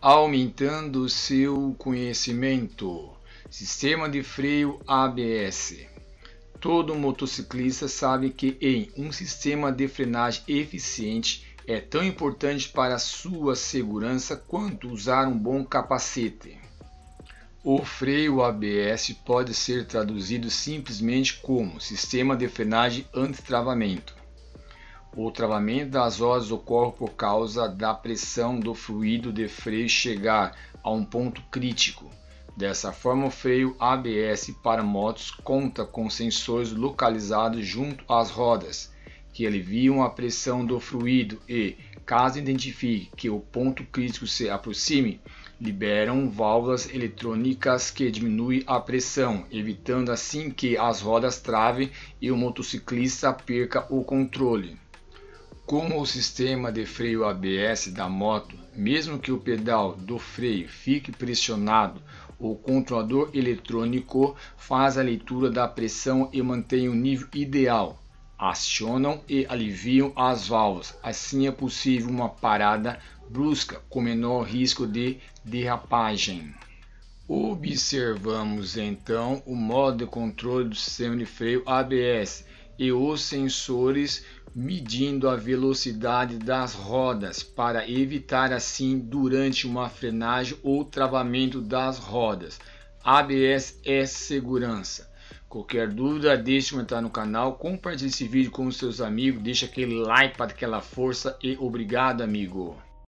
aumentando seu conhecimento. Sistema de freio ABS. Todo motociclista sabe que em um sistema de frenagem eficiente é tão importante para sua segurança quanto usar um bom capacete. O freio ABS pode ser traduzido simplesmente como sistema de frenagem anti-travamento. O travamento das rodas ocorre por causa da pressão do fluido de freio chegar a um ponto crítico. Dessa forma, o freio ABS para motos conta com sensores localizados junto às rodas, que aliviam a pressão do fluido e, caso identifique que o ponto crítico se aproxime, liberam válvulas eletrônicas que diminuem a pressão, evitando assim que as rodas travem e o motociclista perca o controle. Como o sistema de freio ABS da moto, mesmo que o pedal do freio fique pressionado, o controlador eletrônico faz a leitura da pressão e mantém o nível ideal. Acionam e aliviam as válvulas, assim é possível uma parada brusca com menor risco de derrapagem. Observamos então o modo de controle do sistema de freio ABS e os sensores medindo a velocidade das rodas para evitar assim durante uma frenagem ou travamento das rodas. ABS é segurança. Qualquer dúvida, deixe comentar no canal, compartilhe esse vídeo com os seus amigos, deixa aquele like para aquela força e obrigado, amigo.